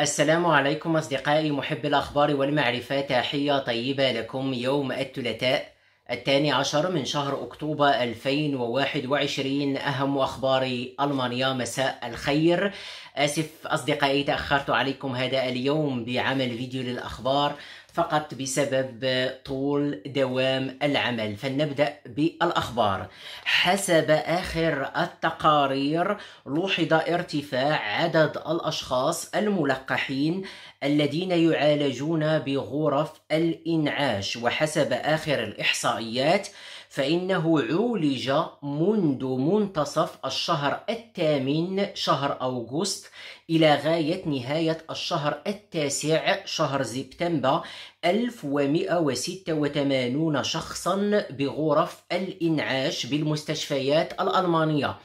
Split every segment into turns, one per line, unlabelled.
السلام عليكم أصدقائي محبي الأخبار والمعرفة تحية طيبة لكم يوم الثلاثاء الثاني عشر من شهر أكتوبر 2021 أهم أخبار ألمانيا مساء الخير آسف أصدقائي تأخرت عليكم هذا اليوم بعمل فيديو للأخبار فقط بسبب طول دوام العمل فلنبدأ بالأخبار حسب آخر التقارير لوحظ ارتفاع عدد الأشخاص الملقحين الذين يعالجون بغرف الإنعاش وحسب آخر الإحصائيات فإنه عولج منذ منتصف الشهر الثامن شهر أغسطس إلى غاية نهاية الشهر التاسع شهر سبتمبر 1186 شخصا بغرف الإنعاش بالمستشفيات الألمانية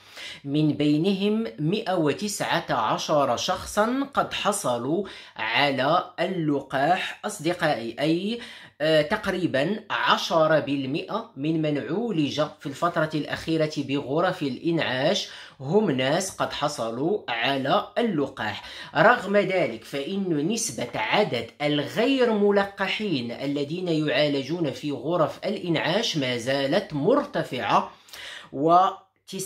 من بينهم 119 شخصا قد حصلوا على اللقاح أصدقائي أي آه، تقريبا 10% من من عولج في الفترة الأخيرة بغرف الإنعاش هم ناس قد حصلوا على اللقاح رغم ذلك فإن نسبة عدد الغير ملقحين الذين يعالجون في غرف الإنعاش ما زالت مرتفعة و 90%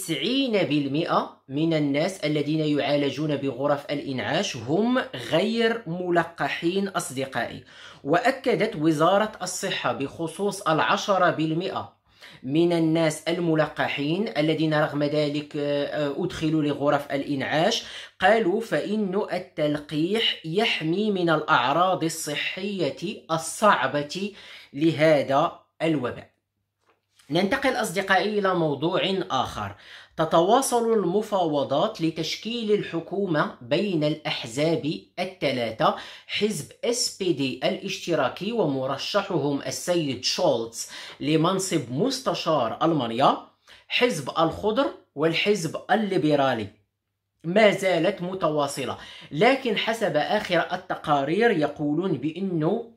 من الناس الذين يعالجون بغرف الإنعاش هم غير ملقحين أصدقائي وأكدت وزارة الصحة بخصوص العشرة بالمئة من الناس الملقحين الذين رغم ذلك آه، أدخلوا لغرف الإنعاش قالوا فإن التلقيح يحمي من الأعراض الصحية الصعبة لهذا الوباء ننتقل أصدقائي إلى موضوع آخر تتواصل المفاوضات لتشكيل الحكومة بين الأحزاب الثلاثة حزب SPD الاشتراكي ومرشحهم السيد شولتز لمنصب مستشار ألمانيا حزب الخضر والحزب الليبرالي ما زالت متواصلة لكن حسب آخر التقارير يقولون بأنه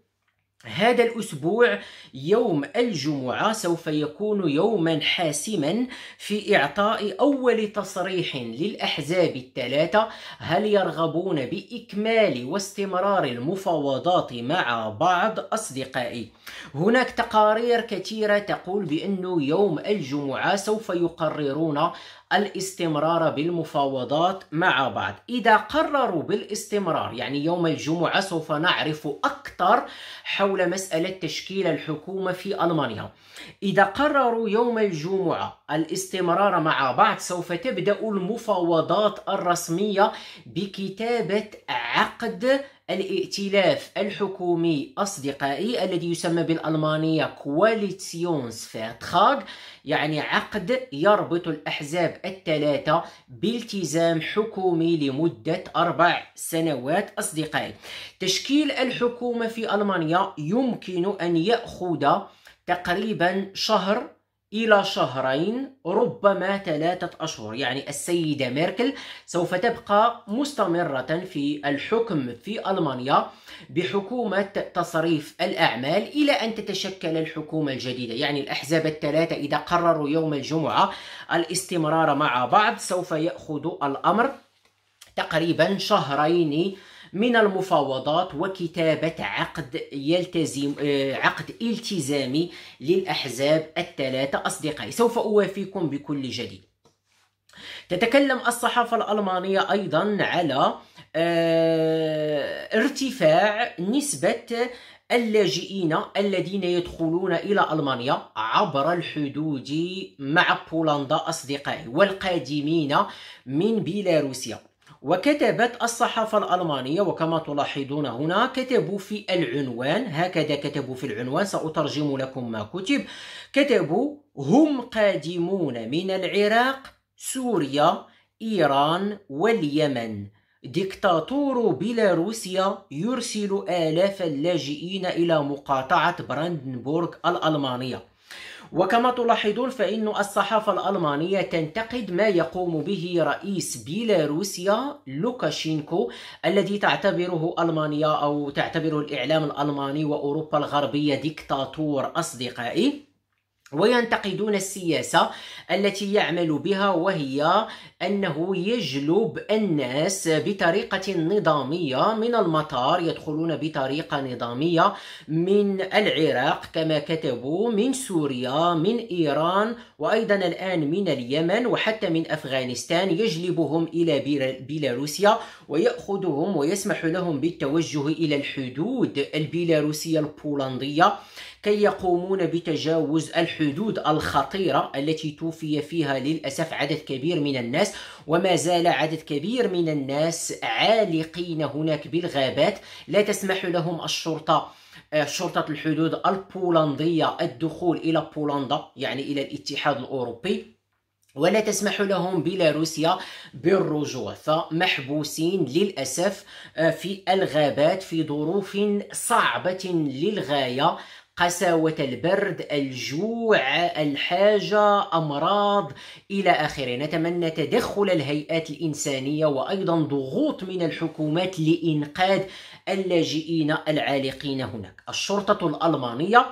هذا الأسبوع يوم الجمعة سوف يكون يوما حاسما في إعطاء أول تصريح للأحزاب الثلاثة هل يرغبون بإكمال واستمرار المفاوضات مع بعض أصدقائي هناك تقارير كثيرة تقول بأنه يوم الجمعة سوف يقررون الاستمرار بالمفاوضات مع بعض إذا قرروا بالاستمرار يعني يوم الجمعة سوف نعرف أكثر حول مسألة تشكيل الحكومة في ألمانيا إذا قرروا يوم الجمعة الاستمرار مع بعض سوف تبدأ المفاوضات الرسمية بكتابة عقد الائتلاف الحكومي أصدقائي الذي يسمى بالألمانية كواليتسيونس فيرتراغ يعني عقد يربط الأحزاب الثلاثة بالتزام حكومي لمدة أربع سنوات أصدقائي تشكيل الحكومة في ألمانيا يمكن أن يأخذ تقريبا شهر إلى شهرين ربما ثلاثة أشهر يعني السيدة ميركل سوف تبقى مستمرة في الحكم في ألمانيا بحكومة تصريف الأعمال إلى أن تتشكل الحكومة الجديدة يعني الأحزاب الثلاثة إذا قرروا يوم الجمعة الاستمرار مع بعض سوف يأخذ الأمر تقريبا شهرين من المفاوضات وكتابة عقد يلتزم آه، عقد التزامي للأحزاب الثلاثة أصدقائي سوف أوافيكم بكل جديد تتكلم الصحافة الألمانية أيضا على آه، ارتفاع نسبة اللاجئين الذين يدخلون إلى ألمانيا عبر الحدود مع بولندا أصدقائي والقادمين من بيلاروسيا وكتبت الصحافة الألمانية وكما تلاحظون هنا كتبوا في العنوان هكذا كتبوا في العنوان سأترجم لكم ما كتب كتبوا هم قادمون من العراق سوريا إيران واليمن ديكتاتور بيلاروسيا يرسل آلاف اللاجئين إلى مقاطعة براندنبورغ الألمانية وكما تلاحظون فإن الصحافة الألمانية تنتقد ما يقوم به رئيس بيلاروسيا لوكاشينكو الذي تعتبره ألمانيا أو تعتبره الإعلام الألماني وأوروبا الغربية ديكتاتور أصدقائي وينتقدون السياسة التي يعمل بها وهي أنه يجلب الناس بطريقة نظامية من المطار يدخلون بطريقة نظامية من العراق كما كتبوا من سوريا من إيران وأيضا الآن من اليمن وحتى من أفغانستان يجلبهم إلى بيلاروسيا ويأخذهم ويسمح لهم بالتوجه إلى الحدود البيلاروسية البولندية كي يقومون بتجاوز الحدود الخطيرة التي توفي فيها للأسف عدد كبير من الناس وما زال عدد كبير من الناس عالقين هناك بالغابات لا تسمح لهم الشرطة آه، شرطة الحدود البولندية الدخول إلى بولندا يعني إلى الاتحاد الأوروبي ولا تسمح لهم بيلاروسيا بالرجوع فمحبوسين للأسف آه، في الغابات في ظروف صعبة للغاية قساوة البرد الجوع الحاجة أمراض إلى آخره نتمنى تدخل الهيئات الإنسانية وأيضا ضغوط من الحكومات لإنقاذ اللاجئين العالقين هناك الشرطة الألمانية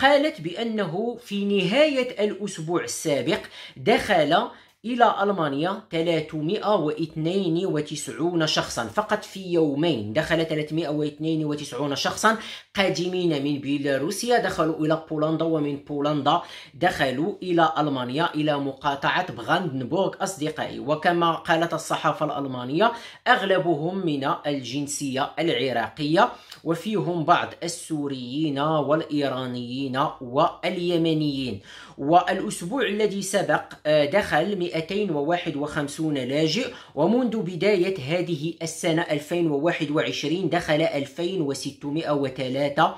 قالت بأنه في نهاية الأسبوع السابق دخل إلى ألمانيا 392 شخصا فقط في يومين دخل 392 شخصا قادمين من بيلاروسيا دخلوا إلى بولندا ومن بولندا دخلوا إلى ألمانيا إلى مقاطعة بغاندنبورغ أصدقائي وكما قالت الصحافة الألمانية أغلبهم من الجنسية العراقية وفيهم بعض السوريين والإيرانيين واليمنيين والأسبوع الذي سبق آه، دخل 251 لاجئ ومنذ بداية هذه السنة 2021 دخل 2603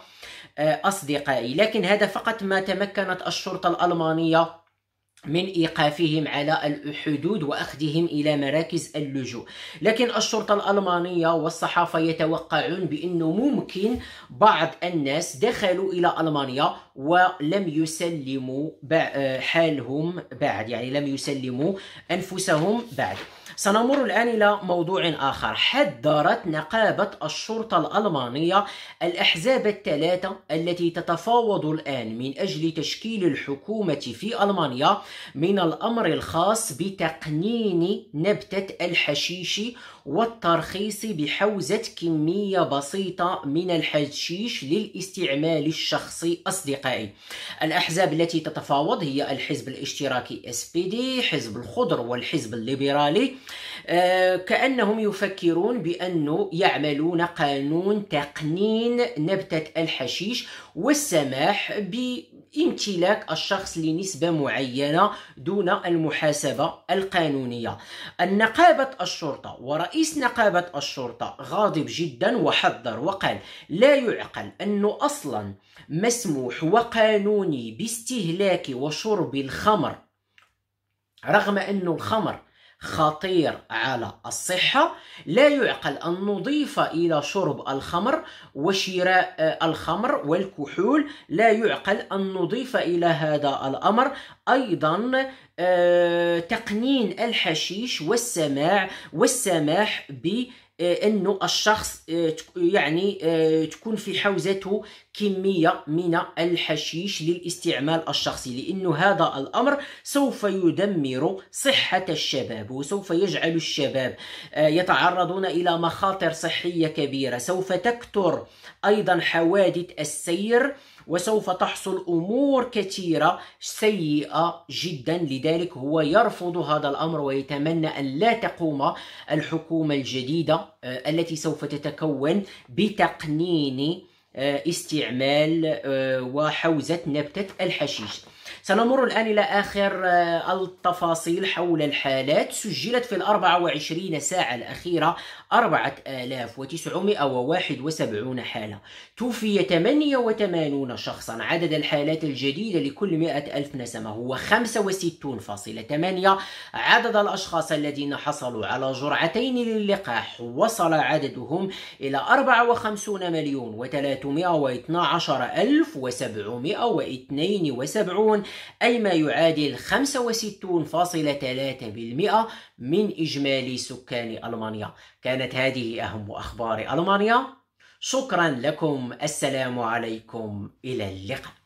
آه، أصدقائي لكن هذا فقط ما تمكنت الشرطة الألمانية من ايقافهم على الحدود واخذهم الى مراكز اللجوء لكن الشرطه الالمانيه والصحافه يتوقعون بانه ممكن بعض الناس دخلوا الى المانيا ولم يسلموا حالهم بعد يعني لم يسلموا انفسهم بعد سنمر الآن إلى موضوع آخر حذرت نقابة الشرطة الألمانية الأحزاب الثلاثة التي تتفاوض الآن من أجل تشكيل الحكومة في ألمانيا من الأمر الخاص بتقنين نبتة الحشيش والترخيص بحوزة كمية بسيطة من الحشيش للاستعمال الشخصي أصدقائي الأحزاب التي تتفاوض هي الحزب الاشتراكي اس بي دي حزب الخضر والحزب الليبرالي آه، كأنهم يفكرون بأنه يعملون قانون تقنين نبتة الحشيش والسماح ب امتلاك الشخص لنسبة معينة دون المحاسبة القانونية النقابة الشرطة ورئيس رئيس نقابة الشرطة غاضب جدا وحذر وقال لا يعقل أنه أصلا مسموح وقانوني باستهلاك وشرب الخمر رغم أنه الخمر خطير على الصحة لا يعقل أن نضيف إلى شرب الخمر وشراء آه، الخمر والكحول لا يعقل أن نضيف إلى هذا الأمر أيضا آه، تقنين الحشيش والسماع والسماح ب آه، انه الشخص آه، يعني آه، تكون في حوزته كميه من الحشيش للاستعمال الشخصي لانه هذا الامر سوف يدمر صحه الشباب وسوف يجعل الشباب يتعرضون الى مخاطر صحيه كبيره سوف تكثر ايضا حوادث السير وسوف تحصل امور كثيره سيئه جدا لذلك هو يرفض هذا الامر ويتمنى ان لا تقوم الحكومه الجديده آه، التي سوف تتكون بتقنين آه، استعمال آه، وحوزه نبته الحشيش سنمر الآن إلى آخر آه، التفاصيل حول الحالات سجلت في الأربعة 24 ساعة الأخيرة 4971 حالة توفي 88 شخصا عدد الحالات الجديدة لكل 100 ألف نسمة هو 65.8 عدد الأشخاص الذين حصلوا على جرعتين للقاح وصل عددهم إلى 54 مليون واثنى عشر الف واثنين وسبعون أي ما يعادل 65.3% من إجمالي سكان ألمانيا كانت هذه أهم أخبار ألمانيا شكرا لكم السلام عليكم إلى اللقاء